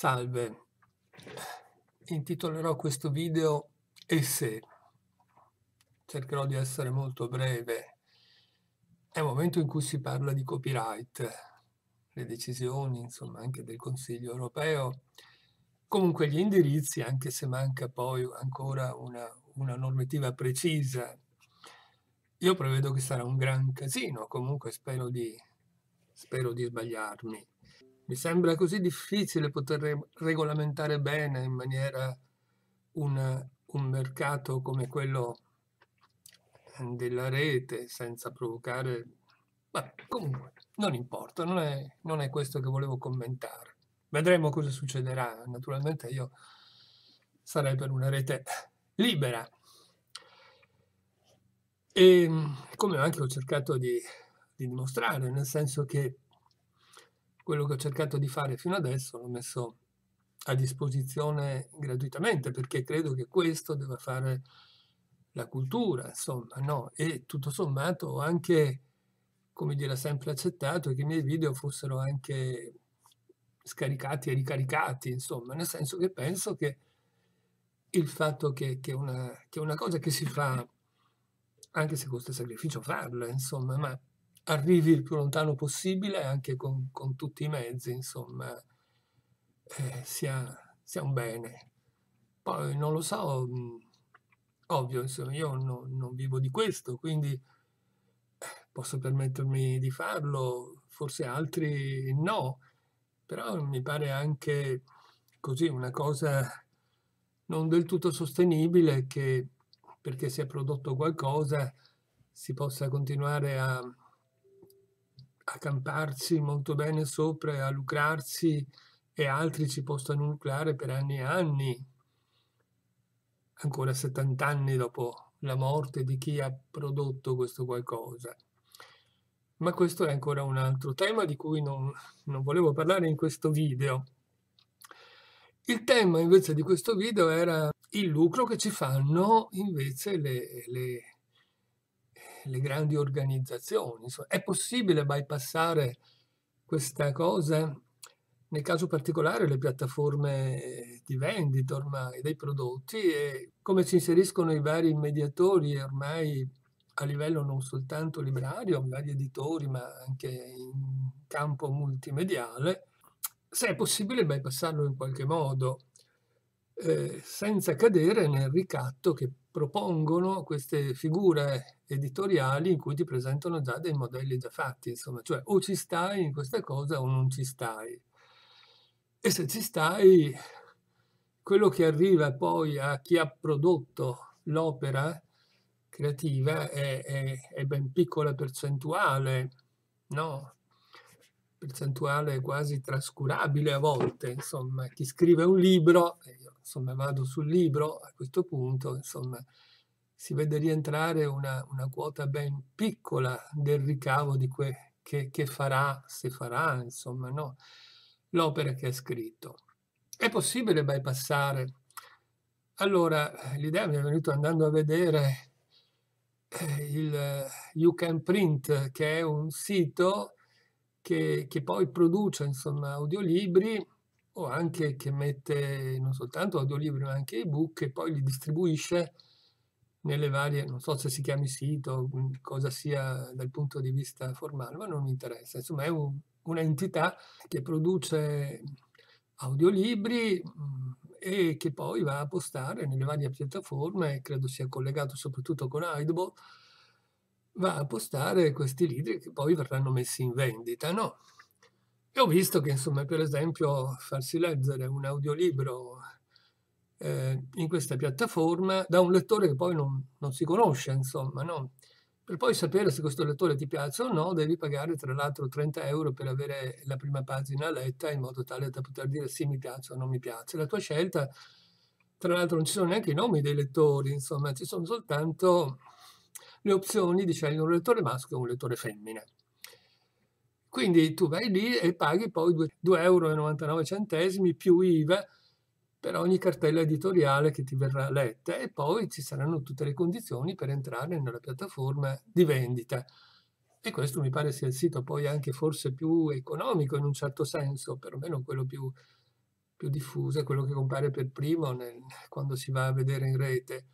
Salve, intitolerò questo video E se? Cercherò di essere molto breve. È un momento in cui si parla di copyright, le decisioni, insomma, anche del Consiglio europeo. Comunque gli indirizzi, anche se manca poi ancora una, una normativa precisa. Io prevedo che sarà un gran casino, comunque spero di, spero di sbagliarmi. Mi sembra così difficile poter regolamentare bene in maniera una, un mercato come quello della rete senza provocare... Ma comunque, non importa, non è, non è questo che volevo commentare. Vedremo cosa succederà. Naturalmente io sarei per una rete libera. E ehm, come anche ho cercato di, di dimostrare, nel senso che quello che ho cercato di fare fino adesso l'ho messo a disposizione gratuitamente perché credo che questo debba fare la cultura, insomma, no? E tutto sommato ho anche, come dire, sempre accettato che i miei video fossero anche scaricati e ricaricati, insomma, nel senso che penso che il fatto che, che, una, che una cosa che si fa, anche se costa sacrificio farla, insomma, ma arrivi il più lontano possibile anche con, con tutti i mezzi, insomma, eh, sia, sia, un bene. Poi non lo so, mm, ovvio, insomma, io no, non vivo di questo, quindi eh, posso permettermi di farlo, forse altri no, però mi pare anche così una cosa non del tutto sostenibile che perché si è prodotto qualcosa si possa continuare a a accamparsi molto bene sopra e a lucrarsi e altri ci possano lucrare per anni e anni, ancora 70 anni dopo la morte di chi ha prodotto questo qualcosa. Ma questo è ancora un altro tema di cui non, non volevo parlare in questo video. Il tema invece di questo video era il lucro che ci fanno invece le, le le grandi organizzazioni. Insomma, è possibile bypassare questa cosa? Nel caso particolare le piattaforme di vendita ormai dei prodotti e come si inseriscono i vari mediatori ormai a livello non soltanto librario, vari editori, ma anche in campo multimediale, se è possibile bypassarlo in qualche modo eh, senza cadere nel ricatto che propongono queste figure editoriali in cui ti presentano già dei modelli già fatti, insomma, cioè o ci stai in questa cosa o non ci stai. E se ci stai, quello che arriva poi a chi ha prodotto l'opera creativa è, è, è ben piccola percentuale, no? percentuale quasi trascurabile a volte, insomma, chi scrive un libro, eh, insomma vado sul libro, a questo punto insomma, si vede rientrare una, una quota ben piccola del ricavo di que, che, che farà, se farà, insomma, no, l'opera che ha scritto. È possibile bypassare? Allora, l'idea mi è venuta andando a vedere eh, il eh, You Can Print, che è un sito che, che poi produce, insomma, audiolibri, o anche che mette non soltanto audiolibri ma anche ebook e poi li distribuisce nelle varie, non so se si chiami sito, cosa sia dal punto di vista formale, ma non mi interessa. Insomma è un, un'entità che produce audiolibri e che poi va a postare nelle varie piattaforme, credo sia collegato soprattutto con Audible, va a postare questi libri che poi verranno messi in vendita, no? E ho visto che, insomma, per esempio, farsi leggere un audiolibro eh, in questa piattaforma da un lettore che poi non, non si conosce, insomma, no? Per poi sapere se questo lettore ti piace o no, devi pagare tra l'altro 30 euro per avere la prima pagina letta in modo tale da poter dire sì, mi piace o non mi piace. La tua scelta, tra l'altro, non ci sono neanche i nomi dei lettori, insomma, ci sono soltanto le opzioni di scegliere un lettore maschio o un lettore femmina. Quindi tu vai lì e paghi poi 2,99 euro più IVA per ogni cartella editoriale che ti verrà letta e poi ci saranno tutte le condizioni per entrare nella piattaforma di vendita. E questo mi pare sia il sito poi anche forse più economico in un certo senso, perlomeno quello più, più diffuso, quello che compare per primo nel, quando si va a vedere in rete.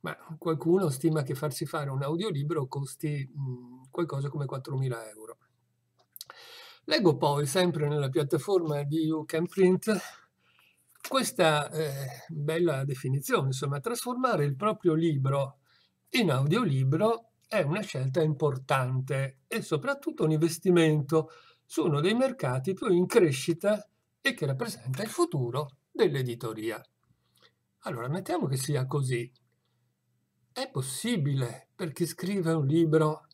Ma qualcuno stima che farsi fare un audiolibro costi mh, qualcosa come 4.000 euro. Leggo poi, sempre nella piattaforma di You Can Print, questa eh, bella definizione, insomma, trasformare il proprio libro in audiolibro è una scelta importante e soprattutto un investimento su uno dei mercati più in crescita e che rappresenta il futuro dell'editoria. Allora, mettiamo che sia così. È possibile per chi scrive un libro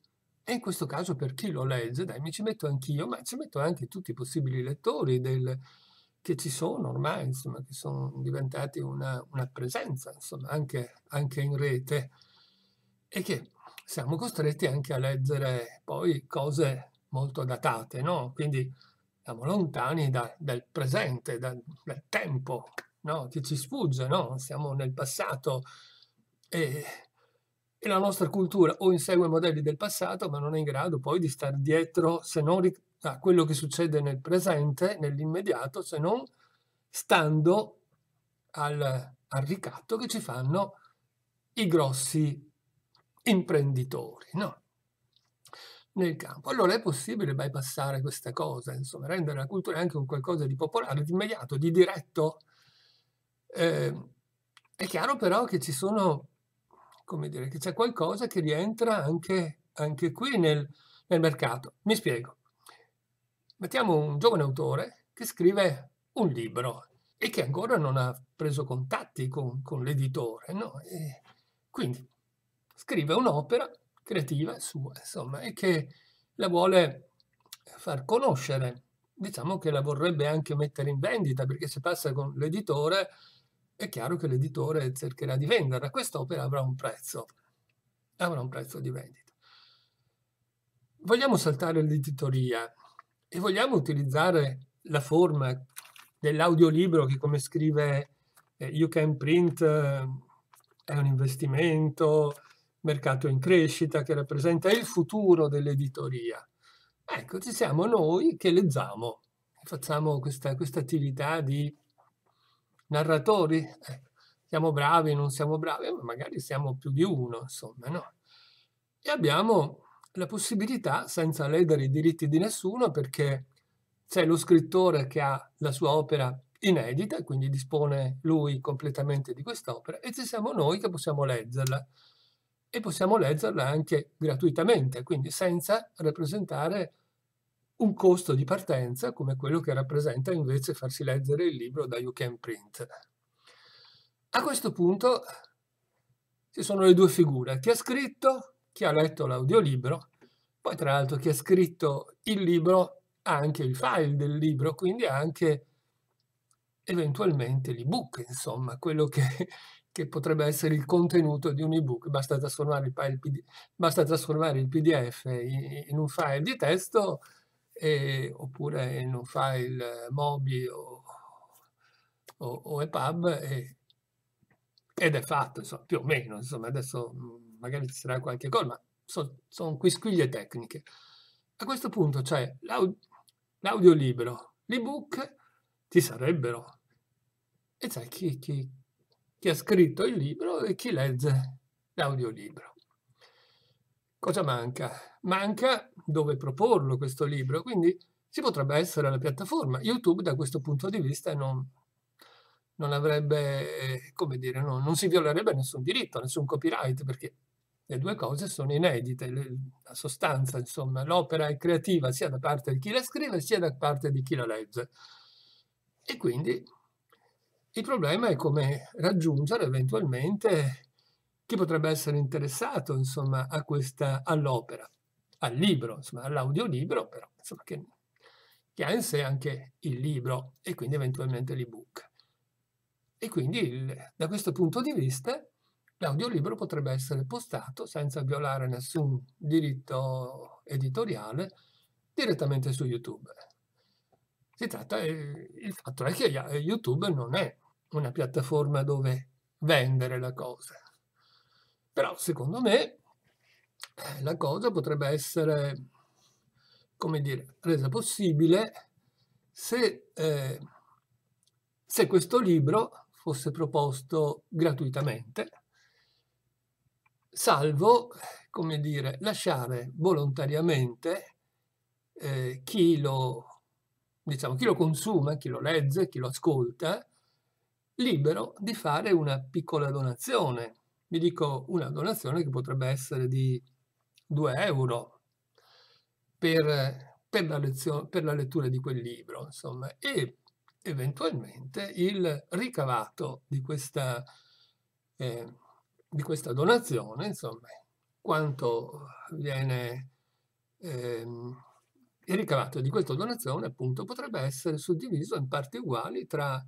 e in questo caso per chi lo legge, dai, mi ci metto anch'io, ma ci metto anche tutti i possibili lettori del, che ci sono ormai, insomma, che sono diventati una, una presenza, insomma, anche, anche in rete, e che siamo costretti anche a leggere poi cose molto datate, no? Quindi siamo lontani da, dal presente, da, dal tempo, no? Che ci sfugge, no? Siamo nel passato e e la nostra cultura o insegue modelli del passato, ma non è in grado poi di stare dietro se non a quello che succede nel presente, nell'immediato, se non stando al, al ricatto che ci fanno i grossi imprenditori no? nel campo. Allora è possibile bypassare questa cosa, insomma, rendere la cultura anche un qualcosa di popolare, di immediato, di diretto. Eh, è chiaro però che ci sono come dire, che c'è qualcosa che rientra anche, anche qui nel, nel mercato. Mi spiego. Mettiamo un giovane autore che scrive un libro e che ancora non ha preso contatti con, con l'editore. No? E quindi scrive un'opera creativa sua, insomma, e che la vuole far conoscere. Diciamo che la vorrebbe anche mettere in vendita, perché se passa con l'editore è chiaro che l'editore cercherà di venderla. Quest'opera avrà un prezzo, avrà un prezzo di vendita. Vogliamo saltare l'editoria e vogliamo utilizzare la forma dell'audiolibro che come scrive eh, You Can Print eh, è un investimento, mercato in crescita che rappresenta il futuro dell'editoria. Ecco, ci siamo noi che leggiamo, facciamo questa, questa attività di narratori, eh, siamo bravi, non siamo bravi, eh, ma magari siamo più di uno, insomma, no? E abbiamo la possibilità, senza ledere i diritti di nessuno, perché c'è lo scrittore che ha la sua opera inedita, quindi dispone lui completamente di quest'opera, e ci siamo noi che possiamo leggerla. E possiamo leggerla anche gratuitamente, quindi senza rappresentare un costo di partenza come quello che rappresenta invece farsi leggere il libro da You Can Print. A questo punto ci sono le due figure, chi ha scritto, chi ha letto l'audiolibro, poi tra l'altro chi ha scritto il libro ha anche il file del libro, quindi anche eventualmente l'ebook, insomma, quello che, che, potrebbe essere il contenuto di un ebook. Basta trasformare il, file, basta trasformare il PDF in, in un file di testo e, oppure in un file mobi o, o, o EPUB e, ed è fatto, insomma, più o meno, insomma, adesso mhmm, magari ci sarà qualche cosa, ma sono quisquiglie tecniche. A questo punto c'è l'audio libero, l'ebook ci sarebbero e c'è chi, chi, chi ha scritto il libro e chi legge l'audiolibro. Cosa manca? Manca dove proporlo questo libro, quindi ci potrebbe essere la piattaforma. YouTube da questo punto di vista non, non avrebbe, come dire, no, non si violerebbe nessun diritto, nessun copyright, perché le due cose sono inedite, le, la sostanza, insomma, l'opera è creativa sia da parte di chi la scrive sia da parte di chi la legge. E quindi il problema è come raggiungere eventualmente chi potrebbe essere interessato insomma, a questa, all'opera, al libro, insomma, all'audiolibro, però, insomma, che, che ha in sé anche il libro e quindi eventualmente l'ebook. E quindi il, da questo punto di vista l'audiolibro potrebbe essere postato senza violare nessun diritto editoriale direttamente su YouTube. Si tratta, eh, il fatto è che eh, YouTube non è una piattaforma dove vendere la cosa, però secondo me eh, la cosa potrebbe essere, come dire, resa possibile se, eh, se questo libro fosse proposto gratuitamente, salvo, come dire, lasciare volontariamente eh, chi, lo, diciamo, chi lo consuma, chi lo legge, chi lo ascolta, libero di fare una piccola donazione vi dico una donazione che potrebbe essere di 2 euro per, per, la, lezione, per la lettura di quel libro, insomma, e eventualmente il ricavato di questa, eh, di questa donazione, insomma, quanto viene eh, il ricavato di questa donazione appunto potrebbe essere suddiviso in parti uguali tra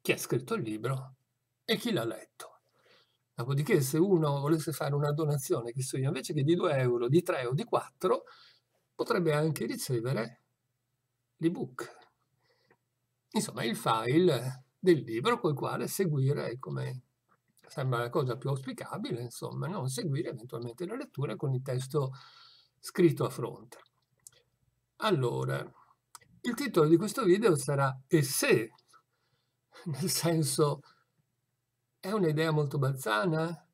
chi ha scritto il libro e chi l'ha letto. Dopodiché, se uno volesse fare una donazione, che so io, invece che di 2 euro, di 3 o di 4, potrebbe anche ricevere l'ebook. Insomma, il file del libro col quale seguire, come sembra la cosa più auspicabile, insomma, non seguire eventualmente la lettura con il testo scritto a fronte. Allora, il titolo di questo video sarà E se, nel senso è un'idea molto balzana?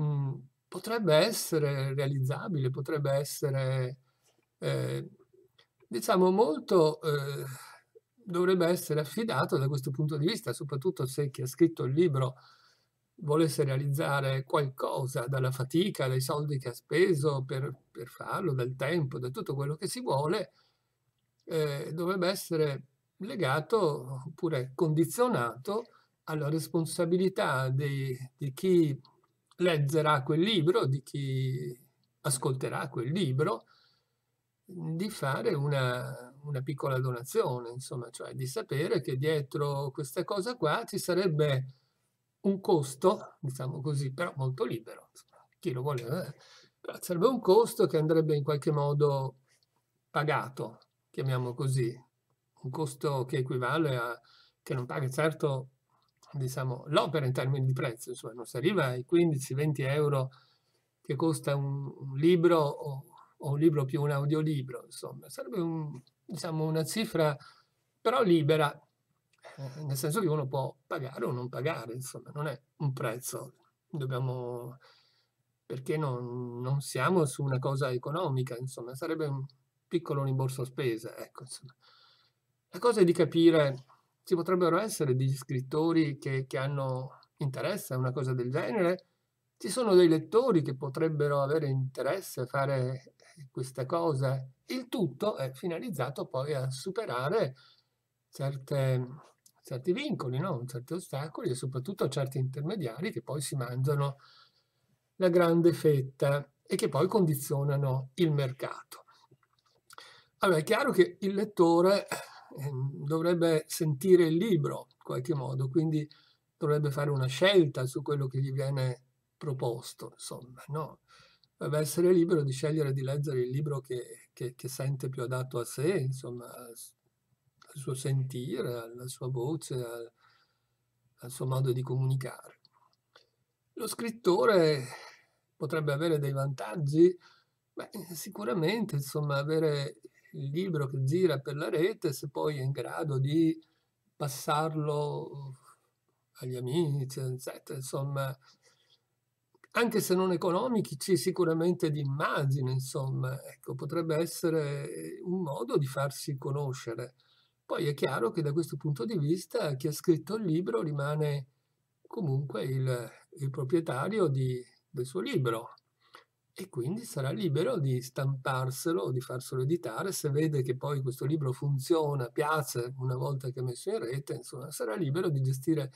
Mm, potrebbe essere realizzabile, potrebbe essere, eh, diciamo, molto... Eh, dovrebbe essere affidato da questo punto di vista, soprattutto se chi ha scritto il libro volesse realizzare qualcosa dalla fatica, dai soldi che ha speso per, per farlo, dal tempo, da tutto quello che si vuole, eh, dovrebbe essere legato oppure condizionato alla responsabilità di, di chi leggerà quel libro, di chi ascolterà quel libro, di fare una, una, piccola donazione, insomma, cioè di sapere che dietro questa cosa qua ci sarebbe un costo, diciamo così, però molto libero. Chi lo vuole, eh, però sarebbe un costo che andrebbe in qualche modo pagato, chiamiamo così, un costo che equivale a che non paga certo diciamo, l'opera in termini di prezzo, insomma, non si arriva ai 15-20 euro che costa un, un libro o, o, un libro più un audiolibro, insomma, sarebbe un, diciamo, una cifra però libera, eh, nel senso che uno può pagare o non pagare, insomma, non è un prezzo, dobbiamo, perché non, non siamo su una cosa economica, insomma, sarebbe un piccolo rimborso spese, ecco, insomma. La cosa è di capire ci potrebbero essere degli scrittori che, che hanno interesse a una cosa del genere, ci sono dei lettori che potrebbero avere interesse a fare questa cosa, Il tutto è finalizzato poi a superare certe, certi vincoli, no? certi ostacoli e soprattutto certi intermediari che poi si mangiano la grande fetta e che poi condizionano il mercato. Allora è chiaro che il lettore Ehm, dovrebbe sentire il libro in qualche modo, quindi dovrebbe fare una scelta su quello che gli viene proposto, insomma, no? Dovrebbe essere libero di scegliere di leggere il libro che, che, che sente più adatto a sé, insomma, al suo sentire, alla sua voce, al, al suo modo di comunicare. Lo scrittore potrebbe avere dei vantaggi, Beh, sicuramente, insomma, avere il libro che gira per la rete, se poi è in grado di passarlo agli amici, eccetera, insomma, anche se non economici, c'è sicuramente di immagine, insomma, ecco, potrebbe essere un modo di farsi conoscere. Poi è chiaro che da questo punto di vista chi ha scritto il libro rimane comunque il, il proprietario di, del suo libro, e quindi sarà libero di stamparselo, di farselo editare, se vede che poi questo libro funziona, piace una volta che è messo in rete, insomma, sarà libero di gestire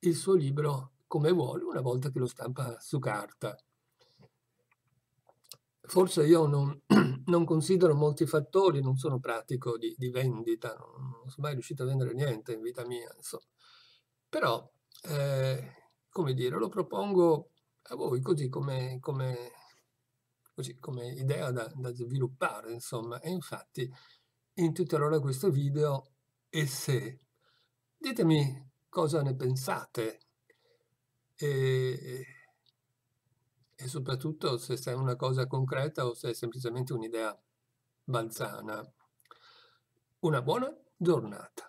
il suo libro come vuole una volta che lo stampa su carta. Forse io non, non considero molti fattori, non sono pratico di, di, vendita, non sono mai riuscito a vendere niente in vita mia, insomma. Però, eh, come dire, lo propongo a voi così come, come, così come idea da, da, sviluppare, insomma. E infatti intitolerò questo video E se? Ditemi cosa ne pensate e, e soprattutto se è una cosa concreta o se è semplicemente un'idea balzana. Una buona giornata.